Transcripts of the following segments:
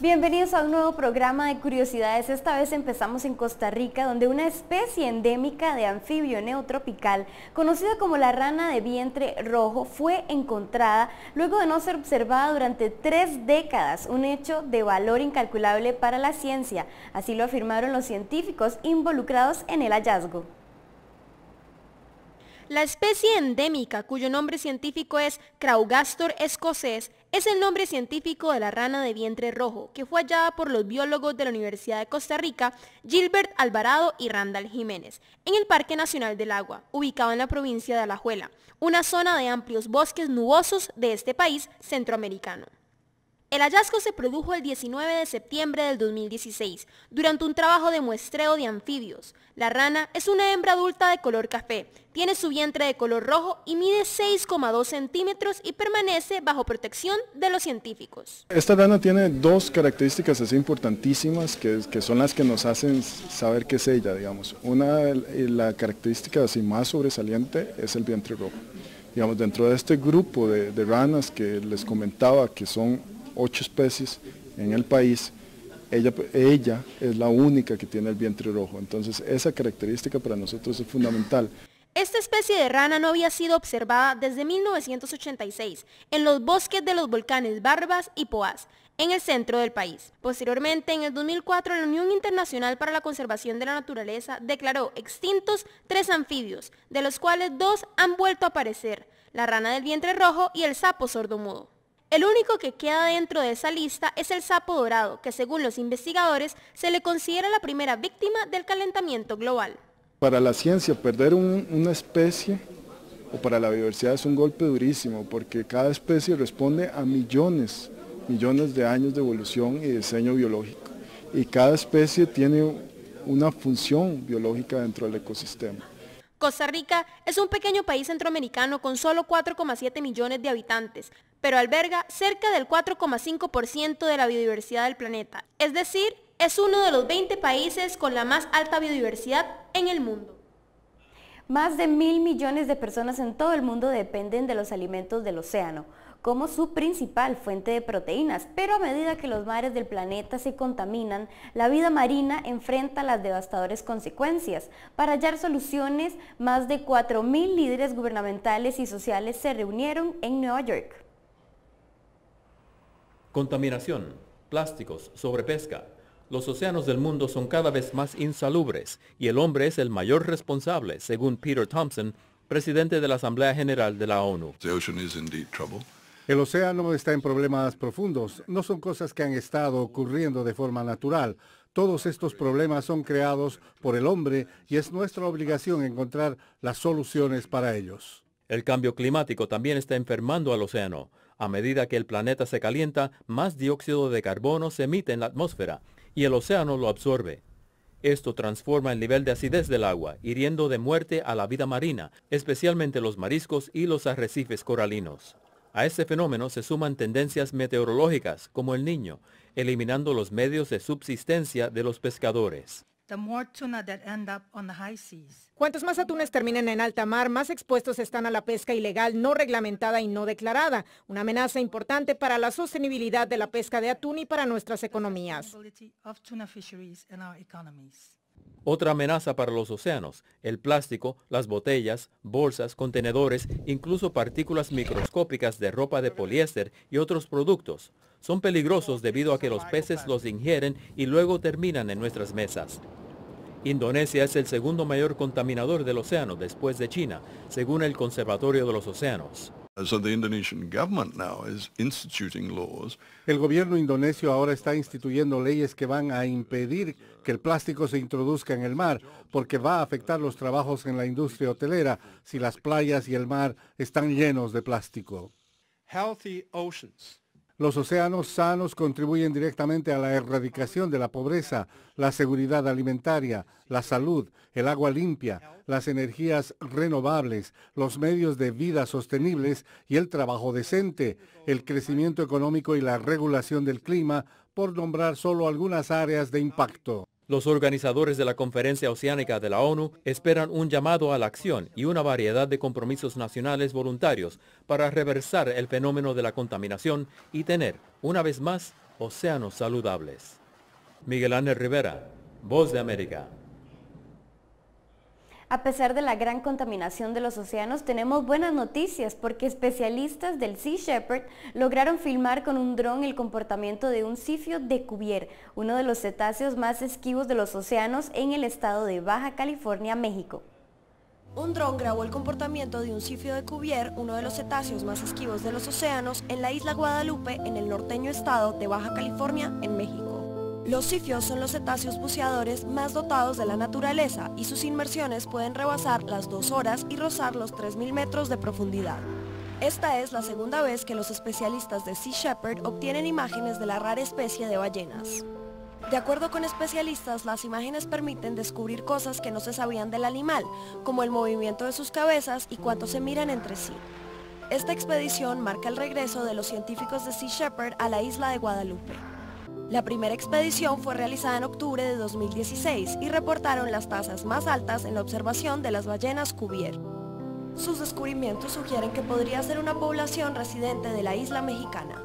Bienvenidos a un nuevo programa de curiosidades. Esta vez empezamos en Costa Rica, donde una especie endémica de anfibio neotropical, conocida como la rana de vientre rojo, fue encontrada luego de no ser observada durante tres décadas, un hecho de valor incalculable para la ciencia. Así lo afirmaron los científicos involucrados en el hallazgo. La especie endémica, cuyo nombre científico es Craugastor escocés, es el nombre científico de la rana de vientre rojo, que fue hallada por los biólogos de la Universidad de Costa Rica, Gilbert Alvarado y Randall Jiménez, en el Parque Nacional del Agua, ubicado en la provincia de Alajuela, una zona de amplios bosques nubosos de este país centroamericano. El hallazgo se produjo el 19 de septiembre del 2016, durante un trabajo de muestreo de anfibios. La rana es una hembra adulta de color café, tiene su vientre de color rojo y mide 6,2 centímetros y permanece bajo protección de los científicos. Esta rana tiene dos características así importantísimas que, son las que nos hacen saber que es ella, digamos. Una, la característica así más sobresaliente es el vientre rojo. Digamos, dentro de este grupo de ranas que les comentaba que son ocho especies en el país, ella, ella es la única que tiene el vientre rojo. Entonces esa característica para nosotros es fundamental. Esta especie de rana no había sido observada desde 1986 en los bosques de los volcanes Barbas y Poás, en el centro del país. Posteriormente, en el 2004, la Unión Internacional para la Conservación de la Naturaleza declaró extintos tres anfibios, de los cuales dos han vuelto a aparecer, la rana del vientre rojo y el sapo sordomudo. El único que queda dentro de esa lista es el sapo dorado, que según los investigadores se le considera la primera víctima del calentamiento global. Para la ciencia, perder una especie o para la biodiversidad es un golpe durísimo, porque cada especie responde a millones, millones de años de evolución y diseño biológico. Y cada especie tiene una función biológica dentro del ecosistema. Costa Rica es un pequeño país centroamericano con solo 4,7 millones de habitantes, pero alberga cerca del 4,5% de la biodiversidad del planeta. Es decir, es uno de los 20 países con la más alta biodiversidad en el mundo. Más de mil millones de personas en todo el mundo dependen de los alimentos del océano como su principal fuente de proteínas, pero a medida que los mares del planeta se contaminan, la vida marina enfrenta las devastadoras consecuencias. Para hallar soluciones, más de 4.000 líderes gubernamentales y sociales se reunieron en Nueva York. Contaminación, plásticos, sobrepesca. Los océanos del mundo son cada vez más insalubres y el hombre es el mayor responsable, según Peter Thompson, presidente de la Asamblea General de la ONU. el océano está en problemas profundos. No son cosas que han estado ocurriendo de forma natural. Todos estos problemas son creados por el hombre y es nuestra obligación encontrar las soluciones para ellos. El cambio climático también está enfermando al océano. A medida que el planeta se calienta, más dióxido de carbono se emite en la atmósfera y el océano lo absorbe. Esto transforma el nivel de acidez del agua, hiriendo de muerte a la vida marina, especialmente los mariscos y los arrecifes coralinos. A este fenómeno se suman tendencias meteorológicas, como el niño, eliminando los medios de subsistencia de los pescadores. Cuantos más atunes terminen en alta mar, más expuestos están a la pesca ilegal, no reglamentada y no declarada, una amenaza importante para la sostenibilidad de la pesca de atún y para nuestras economías. Otra amenaza para los océanos, el plástico, las botellas, bolsas, contenedores, incluso partículas microscópicas de ropa de poliéster y otros productos. Son peligrosos debido a que los peces los ingieren y luego terminan en nuestras mesas. Indonesia es el segundo mayor contaminador del océano después de China, según el Conservatorio de los Océanos. Uh, el gobierno indonesio ahora está instituyendo leyes que van a impedir que el plástico se introduzca en el mar, porque va a afectar los trabajos en la industria hotelera si las playas y el mar están llenos de plástico. Healthy oceans. Los océanos sanos contribuyen directamente a la erradicación de la pobreza, la seguridad alimentaria, la salud, el agua limpia, las energías renovables, los medios de vida sostenibles y el trabajo decente, el crecimiento económico y la regulación del clima, por nombrar solo algunas áreas de impacto. Los organizadores de la Conferencia Oceánica de la ONU esperan un llamado a la acción y una variedad de compromisos nacionales voluntarios para reversar el fenómeno de la contaminación y tener, una vez más, océanos saludables. Miguel Ángel Rivera, Voz de América. A pesar de la gran contaminación de los océanos, tenemos buenas noticias porque especialistas del Sea Shepherd lograron filmar con un dron el comportamiento de un sifio de Cuvier, uno de los cetáceos más esquivos de los océanos en el estado de Baja California, México. Un dron grabó el comportamiento de un sifio de Cuvier, uno de los cetáceos más esquivos de los océanos, en la isla Guadalupe, en el norteño estado de Baja California, en México. Los sifios son los cetáceos buceadores más dotados de la naturaleza y sus inmersiones pueden rebasar las dos horas y rozar los 3.000 metros de profundidad. Esta es la segunda vez que los especialistas de Sea Shepherd obtienen imágenes de la rara especie de ballenas. De acuerdo con especialistas, las imágenes permiten descubrir cosas que no se sabían del animal, como el movimiento de sus cabezas y cuánto se miran entre sí. Esta expedición marca el regreso de los científicos de Sea Shepherd a la isla de Guadalupe. La primera expedición fue realizada en octubre de 2016 y reportaron las tasas más altas en la observación de las ballenas cubier. Sus descubrimientos sugieren que podría ser una población residente de la isla mexicana.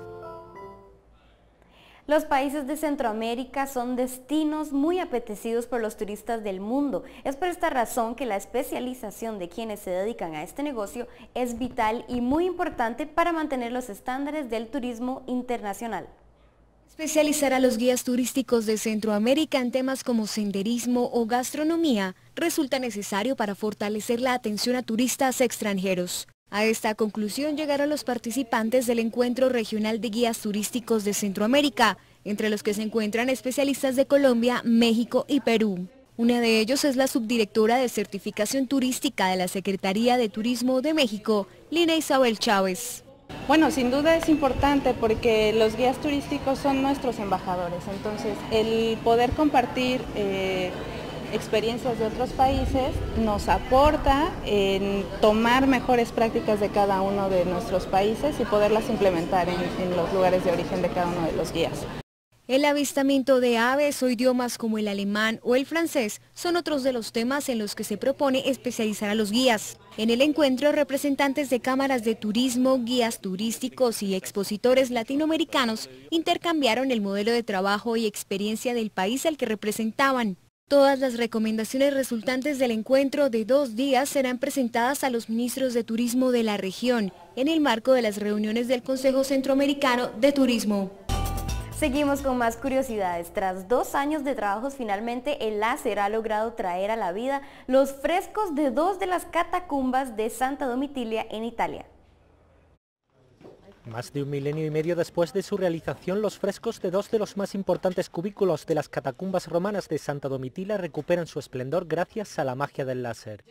Los países de Centroamérica son destinos muy apetecidos por los turistas del mundo. Es por esta razón que la especialización de quienes se dedican a este negocio es vital y muy importante para mantener los estándares del turismo internacional. Especializar a los guías turísticos de Centroamérica en temas como senderismo o gastronomía resulta necesario para fortalecer la atención a turistas extranjeros. A esta conclusión llegaron los participantes del Encuentro Regional de Guías Turísticos de Centroamérica, entre los que se encuentran especialistas de Colombia, México y Perú. Una de ellos es la subdirectora de Certificación Turística de la Secretaría de Turismo de México, Lina Isabel Chávez. Bueno, sin duda es importante porque los guías turísticos son nuestros embajadores, entonces el poder compartir eh, experiencias de otros países nos aporta en tomar mejores prácticas de cada uno de nuestros países y poderlas implementar en los lugares de origen de cada uno de los guías. El avistamiento de aves o idiomas como el alemán o el francés son otros de los temas en los que se propone especializar a los guías. En el encuentro, representantes de cámaras de turismo, guías turísticos y expositores latinoamericanos intercambiaron el modelo de trabajo y experiencia del país al que representaban. Todas las recomendaciones resultantes del encuentro de dos días serán presentadas a los ministros de Turismo de la región en el marco de las reuniones del Consejo Centroamericano de Turismo. Seguimos con más curiosidades. Tras dos años de trabajos, finalmente el láser ha logrado traer a la vida los frescos de dos de las catacumbas de Santa Domitilia en Italia. Más de un milenio y medio después de su realización, los frescos de dos de los más importantes cubículos de las catacumbas romanas de Santa Domitila recuperan su esplendor gracias a la magia del láser.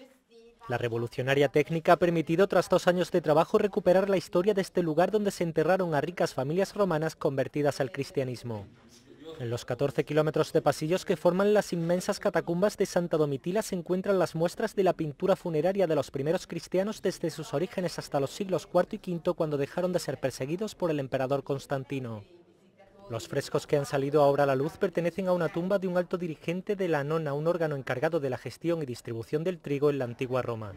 La revolucionaria técnica ha permitido tras dos años de trabajo recuperar la historia de este lugar donde se enterraron a ricas familias romanas convertidas al cristianismo. En los 14 kilómetros de pasillos que forman las inmensas catacumbas de Santa Domitila se encuentran las muestras de la pintura funeraria de los primeros cristianos desde sus orígenes hasta los siglos IV y V cuando dejaron de ser perseguidos por el emperador Constantino. Los frescos que han salido ahora a la luz pertenecen a una tumba de un alto dirigente de la Nona, un órgano encargado de la gestión y distribución del trigo en la antigua Roma.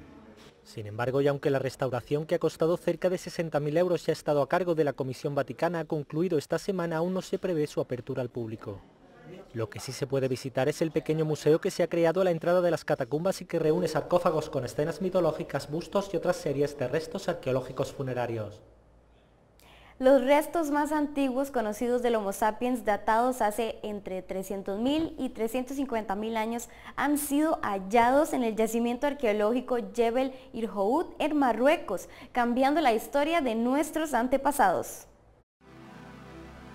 Sin embargo, y aunque la restauración, que ha costado cerca de 60.000 euros y ha estado a cargo de la Comisión Vaticana, ha concluido esta semana, aún no se prevé su apertura al público. Lo que sí se puede visitar es el pequeño museo que se ha creado a la entrada de las catacumbas y que reúne sarcófagos con escenas mitológicas, bustos y otras series de restos arqueológicos funerarios. Los restos más antiguos conocidos del Homo sapiens datados hace entre 300.000 y 350.000 años han sido hallados en el yacimiento arqueológico Jebel Irhoud en Marruecos, cambiando la historia de nuestros antepasados.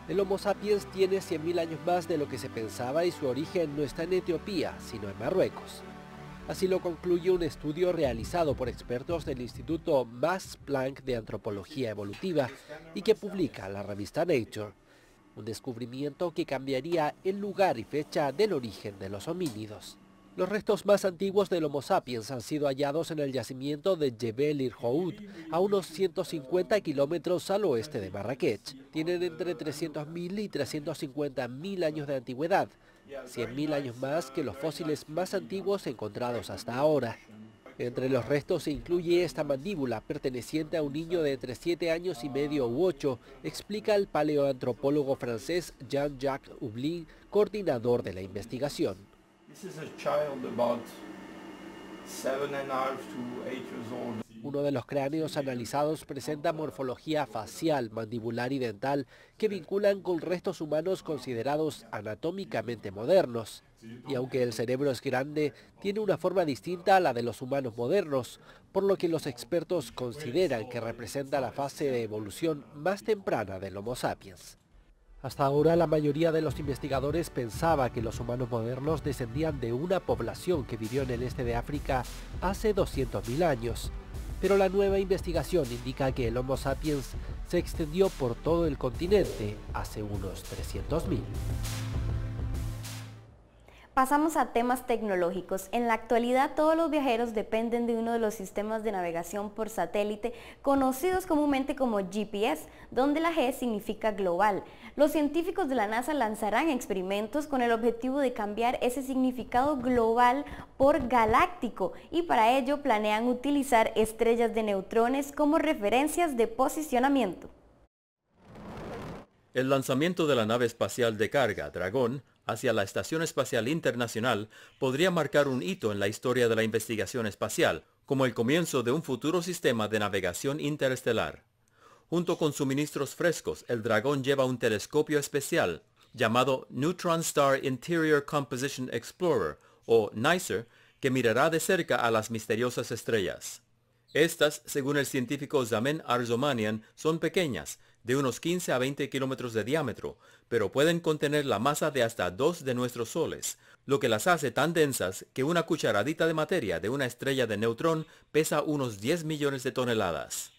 El Homo sapiens tiene 100.000 años más de lo que se pensaba y su origen no está en Etiopía, sino en Marruecos. Así lo concluye un estudio realizado por expertos del Instituto Max Planck de Antropología Evolutiva y que publica la revista Nature, un descubrimiento que cambiaría el lugar y fecha del origen de los homínidos. Los restos más antiguos del Homo sapiens han sido hallados en el yacimiento de Jebel Irhoud, a unos 150 kilómetros al oeste de Marrakech. Tienen entre 300.000 y 350.000 años de antigüedad, 100.000 años más que los fósiles más antiguos encontrados hasta ahora. Entre los restos se incluye esta mandíbula, perteneciente a un niño de entre 7 años y medio u 8, explica el paleoantropólogo francés Jean-Jacques Hublin, coordinador de la investigación. Uno de los cráneos analizados presenta morfología facial, mandibular y dental que vinculan con restos humanos considerados anatómicamente modernos. Y aunque el cerebro es grande, tiene una forma distinta a la de los humanos modernos, por lo que los expertos consideran que representa la fase de evolución más temprana del Homo sapiens. Hasta ahora la mayoría de los investigadores pensaba que los humanos modernos descendían de una población que vivió en el este de África hace 200.000 años, pero la nueva investigación indica que el Homo sapiens se extendió por todo el continente hace unos 300.000. Pasamos a temas tecnológicos. En la actualidad todos los viajeros dependen de uno de los sistemas de navegación por satélite conocidos comúnmente como GPS, donde la G significa global. Los científicos de la NASA lanzarán experimentos con el objetivo de cambiar ese significado global por galáctico y para ello planean utilizar estrellas de neutrones como referencias de posicionamiento. El lanzamiento de la nave espacial de carga Dragón hacia la Estación Espacial Internacional podría marcar un hito en la historia de la investigación espacial, como el comienzo de un futuro sistema de navegación interestelar. Junto con suministros frescos, el dragón lleva un telescopio especial llamado Neutron Star Interior Composition Explorer, o NICER, que mirará de cerca a las misteriosas estrellas. Estas, según el científico Zamen Arzomanian, son pequeñas, de unos 15 a 20 kilómetros de diámetro, pero pueden contener la masa de hasta dos de nuestros soles, lo que las hace tan densas que una cucharadita de materia de una estrella de neutrón pesa unos 10 millones de toneladas.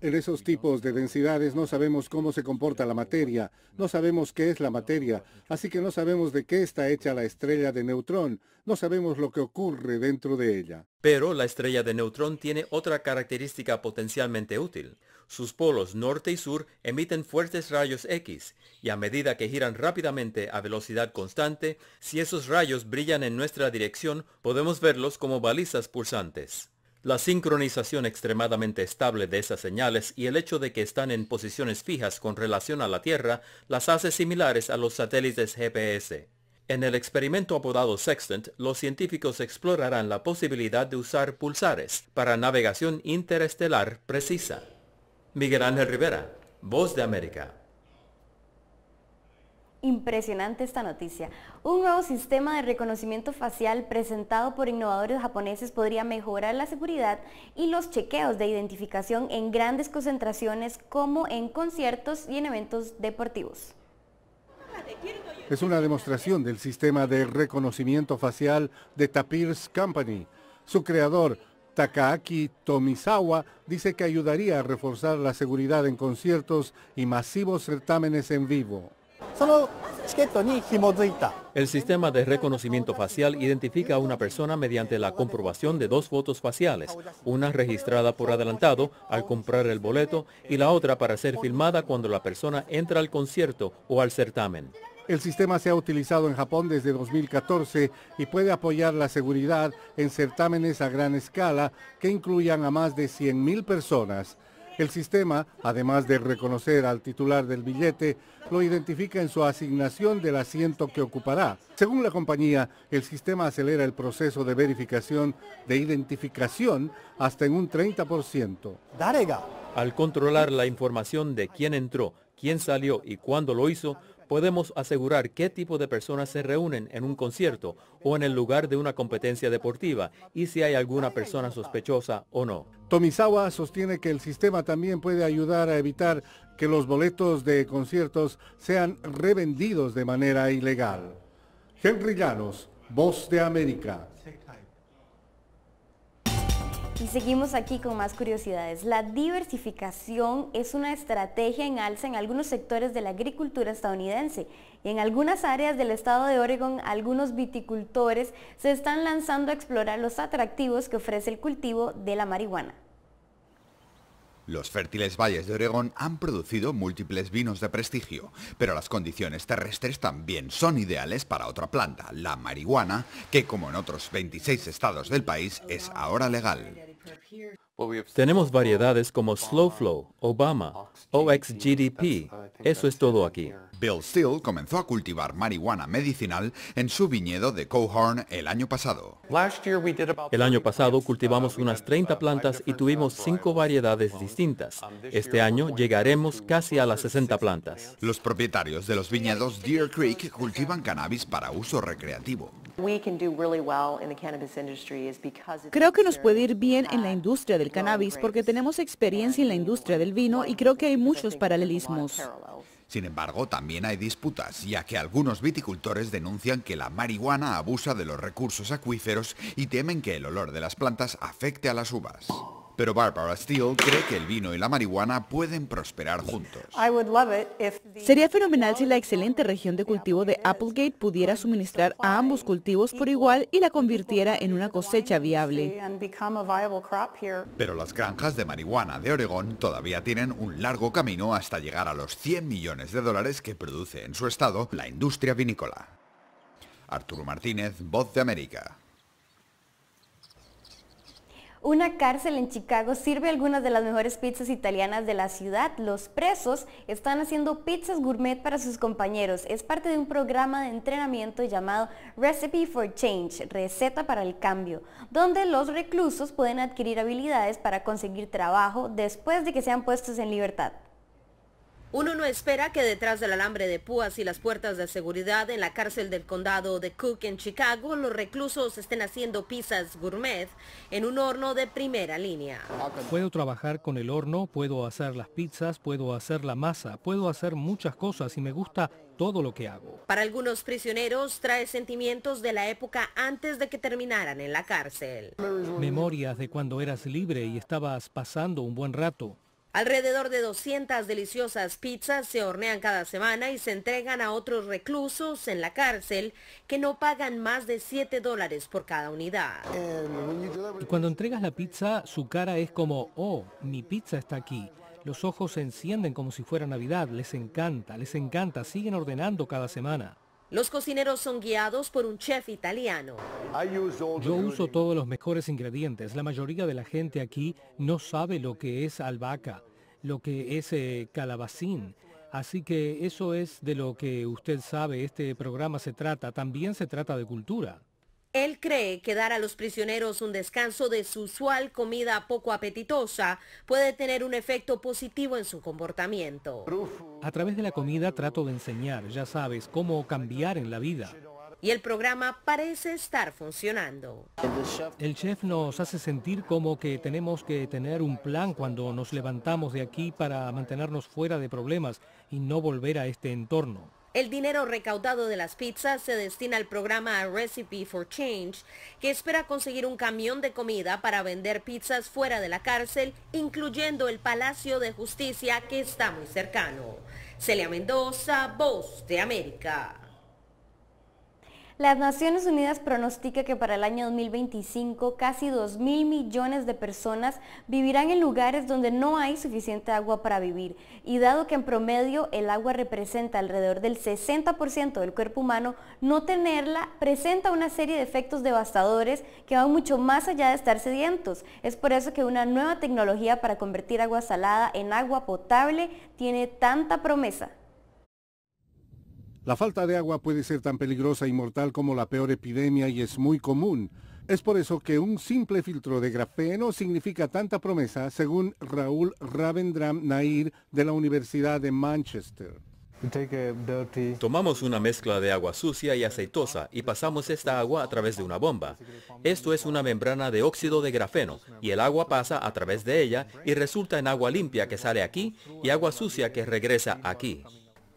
En esos tipos de densidades no sabemos cómo se comporta la materia, no sabemos qué es la materia, así que no sabemos de qué está hecha la estrella de neutrón, no sabemos lo que ocurre dentro de ella. Pero la estrella de neutrón tiene otra característica potencialmente útil. Sus polos norte y sur emiten fuertes rayos X y a medida que giran rápidamente a velocidad constante, si esos rayos brillan en nuestra dirección, podemos verlos como balizas pulsantes. La sincronización extremadamente estable de esas señales y el hecho de que están en posiciones fijas con relación a la Tierra las hace similares a los satélites GPS. En el experimento apodado Sextant, los científicos explorarán la posibilidad de usar pulsares para navegación interestelar precisa. Miguel Ángel Rivera, Voz de América. Impresionante esta noticia. Un nuevo sistema de reconocimiento facial presentado por innovadores japoneses podría mejorar la seguridad y los chequeos de identificación en grandes concentraciones como en conciertos y en eventos deportivos. Es una demostración del sistema de reconocimiento facial de Tapirs Company. Su creador, Takaaki Tomizawa dice que ayudaría a reforzar la seguridad en conciertos y masivos certámenes en vivo. El sistema de reconocimiento facial identifica a una persona mediante la comprobación de dos fotos faciales, una registrada por adelantado al comprar el boleto y la otra para ser filmada cuando la persona entra al concierto o al certamen. El sistema se ha utilizado en Japón desde 2014 y puede apoyar la seguridad en certámenes a gran escala que incluyan a más de 100.000 personas. El sistema, además de reconocer al titular del billete, lo identifica en su asignación del asiento que ocupará. Según la compañía, el sistema acelera el proceso de verificación de identificación hasta en un 30%. Al controlar la información de quién entró, quién salió y cuándo lo hizo, podemos asegurar qué tipo de personas se reúnen en un concierto o en el lugar de una competencia deportiva y si hay alguna persona sospechosa o no. Tomizawa sostiene que el sistema también puede ayudar a evitar que los boletos de conciertos sean revendidos de manera ilegal. Henry Llanos, Voz de América. Y seguimos aquí con más curiosidades. La diversificación es una estrategia en alza en algunos sectores de la agricultura estadounidense y en algunas áreas del estado de Oregon algunos viticultores se están lanzando a explorar los atractivos que ofrece el cultivo de la marihuana. Los fértiles valles de Oregón han producido múltiples vinos de prestigio, pero las condiciones terrestres también son ideales para otra planta, la marihuana, que como en otros 26 estados del país es ahora legal. Tenemos variedades como Slow Flow, Obama, OXGDP. Eso es todo aquí. Bill Steele comenzó a cultivar marihuana medicinal en su viñedo de Cohorn el año pasado. El año pasado cultivamos uh, unas 30 plantas y uh, tuvimos 5 variedades distintas. Um, este año llegaremos casi a las 60 plantas. Los propietarios de los viñedos Deer Creek cultivan cannabis para uso recreativo. Creo que nos puede ir bien en la industria del cannabis porque tenemos experiencia en la industria del vino y creo que hay muchos paralelismos. Sin embargo, también hay disputas, ya que algunos viticultores denuncian que la marihuana abusa de los recursos acuíferos y temen que el olor de las plantas afecte a las uvas pero Barbara Steele cree que el vino y la marihuana pueden prosperar juntos. Sería fenomenal si la excelente región de cultivo de Applegate pudiera suministrar a ambos cultivos por igual y la convirtiera en una cosecha viable. Pero las granjas de marihuana de Oregón todavía tienen un largo camino hasta llegar a los 100 millones de dólares que produce en su estado la industria vinícola. Arturo Martínez, Voz de América. Una cárcel en Chicago sirve algunas de las mejores pizzas italianas de la ciudad. Los presos están haciendo pizzas gourmet para sus compañeros. Es parte de un programa de entrenamiento llamado Recipe for Change, receta para el cambio, donde los reclusos pueden adquirir habilidades para conseguir trabajo después de que sean puestos en libertad. Uno no espera que detrás del alambre de púas y las puertas de seguridad en la cárcel del condado de Cook en Chicago, los reclusos estén haciendo pizzas gourmet en un horno de primera línea. Puedo trabajar con el horno, puedo hacer las pizzas, puedo hacer la masa, puedo hacer muchas cosas y me gusta todo lo que hago. Para algunos prisioneros trae sentimientos de la época antes de que terminaran en la cárcel. Memorias de cuando eras libre y estabas pasando un buen rato. Alrededor de 200 deliciosas pizzas se hornean cada semana y se entregan a otros reclusos en la cárcel que no pagan más de 7 dólares por cada unidad. Y cuando entregas la pizza, su cara es como, oh, mi pizza está aquí. Los ojos se encienden como si fuera Navidad, les encanta, les encanta, siguen ordenando cada semana. Los cocineros son guiados por un chef italiano. Yo uso todos los mejores ingredientes. La mayoría de la gente aquí no sabe lo que es albahaca, lo que es eh, calabacín. Así que eso es de lo que usted sabe. Este programa se trata. También se trata de cultura. Él cree que dar a los prisioneros un descanso de su usual comida poco apetitosa puede tener un efecto positivo en su comportamiento. A través de la comida trato de enseñar, ya sabes, cómo cambiar en la vida. Y el programa parece estar funcionando. El chef nos hace sentir como que tenemos que tener un plan cuando nos levantamos de aquí para mantenernos fuera de problemas y no volver a este entorno. El dinero recaudado de las pizzas se destina al programa Recipe for Change, que espera conseguir un camión de comida para vender pizzas fuera de la cárcel, incluyendo el Palacio de Justicia que está muy cercano. Celia Mendoza, Voz de América. Las Naciones Unidas pronostica que para el año 2025 casi 2 mil millones de personas vivirán en lugares donde no hay suficiente agua para vivir y dado que en promedio el agua representa alrededor del 60% del cuerpo humano, no tenerla presenta una serie de efectos devastadores que van mucho más allá de estar sedientos. Es por eso que una nueva tecnología para convertir agua salada en agua potable tiene tanta promesa. La falta de agua puede ser tan peligrosa y mortal como la peor epidemia y es muy común. Es por eso que un simple filtro de grafeno significa tanta promesa, según Raúl Ravendram Nair de la Universidad de Manchester. Tomamos una mezcla de agua sucia y aceitosa y pasamos esta agua a través de una bomba. Esto es una membrana de óxido de grafeno y el agua pasa a través de ella y resulta en agua limpia que sale aquí y agua sucia que regresa aquí.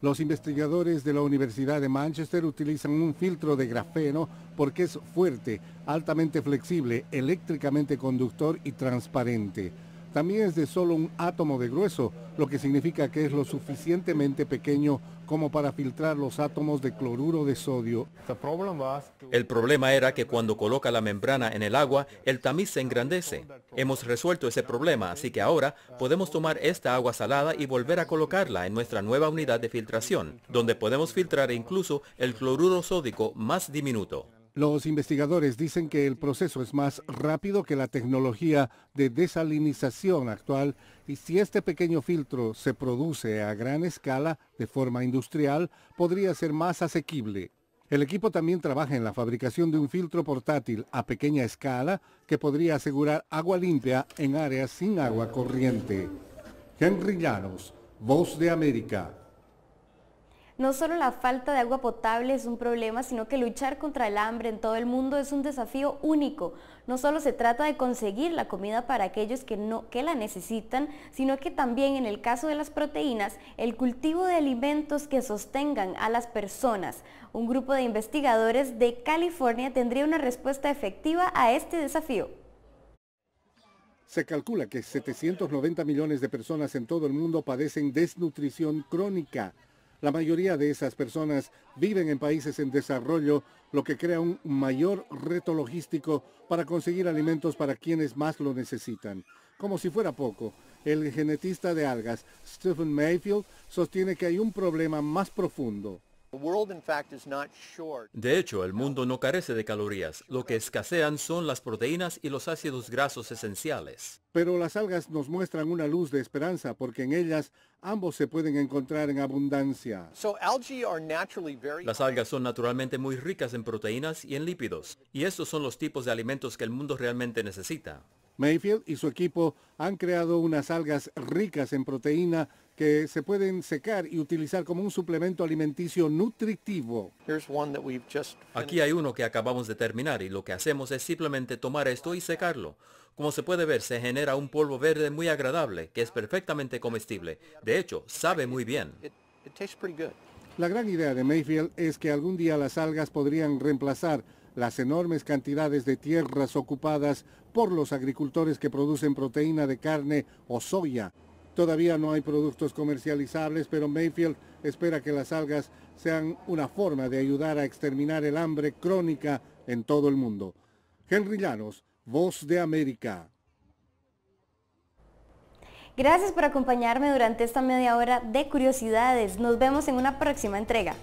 Los investigadores de la Universidad de Manchester utilizan un filtro de grafeno porque es fuerte, altamente flexible, eléctricamente conductor y transparente también es de solo un átomo de grueso, lo que significa que es lo suficientemente pequeño como para filtrar los átomos de cloruro de sodio. El problema era que cuando coloca la membrana en el agua, el tamiz se engrandece. Hemos resuelto ese problema, así que ahora podemos tomar esta agua salada y volver a colocarla en nuestra nueva unidad de filtración, donde podemos filtrar incluso el cloruro sódico más diminuto. Los investigadores dicen que el proceso es más rápido que la tecnología de desalinización actual y si este pequeño filtro se produce a gran escala de forma industrial, podría ser más asequible. El equipo también trabaja en la fabricación de un filtro portátil a pequeña escala que podría asegurar agua limpia en áreas sin agua corriente. Henry Llanos, Voz de América, no solo la falta de agua potable es un problema, sino que luchar contra el hambre en todo el mundo es un desafío único. No solo se trata de conseguir la comida para aquellos que, no, que la necesitan, sino que también en el caso de las proteínas, el cultivo de alimentos que sostengan a las personas. Un grupo de investigadores de California tendría una respuesta efectiva a este desafío. Se calcula que 790 millones de personas en todo el mundo padecen desnutrición crónica la mayoría de esas personas viven en países en desarrollo, lo que crea un mayor reto logístico para conseguir alimentos para quienes más lo necesitan. Como si fuera poco, el genetista de algas, Stephen Mayfield, sostiene que hay un problema más profundo. De hecho, el mundo no carece de calorías. Lo que escasean son las proteínas y los ácidos grasos esenciales. Pero las algas nos muestran una luz de esperanza porque en ellas ambos se pueden encontrar en abundancia. Las algas son naturalmente muy ricas en proteínas y en lípidos, y estos son los tipos de alimentos que el mundo realmente necesita. Mayfield y su equipo han creado unas algas ricas en proteína que se pueden secar y utilizar como un suplemento alimenticio nutritivo. Aquí hay uno que acabamos de terminar y lo que hacemos es simplemente tomar esto y secarlo. Como se puede ver, se genera un polvo verde muy agradable que es perfectamente comestible. De hecho, sabe muy bien. La gran idea de Mayfield es que algún día las algas podrían reemplazar las enormes cantidades de tierras ocupadas por los agricultores que producen proteína de carne o soya Todavía no hay productos comercializables, pero Mayfield espera que las algas sean una forma de ayudar a exterminar el hambre crónica en todo el mundo. Henry Llanos, Voz de América. Gracias por acompañarme durante esta media hora de curiosidades. Nos vemos en una próxima entrega.